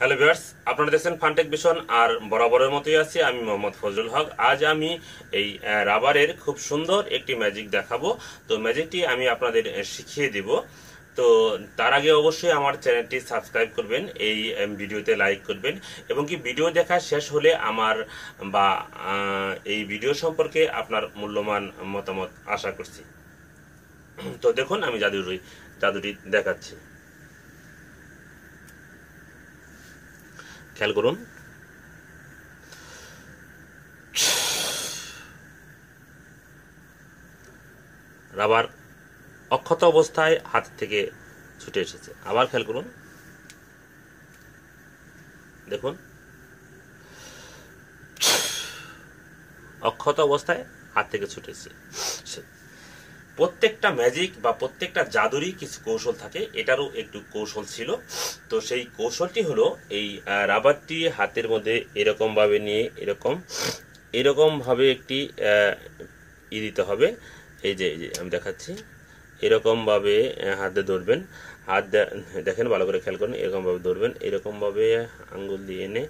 hello viewers আপনারা দেখছেন ফানটেক vision আর বরাবরের মতোই আছি আমি মোহাম্মদ ফজল হক আজ আমি এই রাবারের খুব সুন্দর একটি ম্যাজিক দেখাবো তো ম্যাজিকটি আমি আপনাদের শিখিয়ে দিব তো তার আগে অবশ্যই আমার চ্যানেলটি সাবস্ক্রাইব করবেন এই ভিডিওতে লাইক করবেন এবং কি ভিডিও দেখা শেষ হলে আমার বা এই ভিডিও সম্পর্কে আপনার মূল্যবান মতামত আশা করছি তো দেখুন আমি জাদুরি জাদুটি দেখাচ্ছি খেয়াল করুন রাবার অক্ষত অবস্থায় হাত থেকে ছুটে এসেছে আবার খেয়াল করুন দেখুন অক্ষত অবস্থায় হাত থেকে ছুটেছে প্রত্যেকটা ম্যাজিক বা প্রত্যেকটা জাদুরই কিছু কৌশল থাকে এটারও একটু কৌশল ছিল তো সেই কৌশলটি হলো এই রাবারটি হাতের মধ্যে এরকমভাবে নিয়ে এরকম এরকমভাবে একটি ই দিতে হবে এই যে এই যে আমি দেখাচ্ছি এরকমভাবে হাতে ধরবেন হাত দেখেন ভালো করে খেয়াল করুন এরকমভাবে ধরবেন এরকমভাবে আঙ্গুল দিয়ে এনে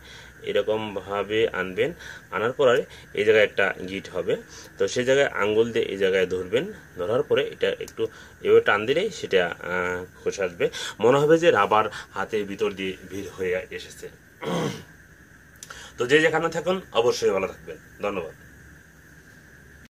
এরকমভাবে আনবেন আনার পরে এই জায়গায় একটা গিট হবে তো সেই জায়গায় আঙ্গুল দিয়ে এই জায়গায় ধরবেন ধরার পরে এটা একটু এভাবে টান দিলেই সেটা খোসা আসবে মনে হবে যে রাবার হাতের ভিতর দিয়ে ভিড় হয়ে এসেছে তো যে যেখানে থাকুন অবশ্যই ভালো থাকবেন ধন্যবাদ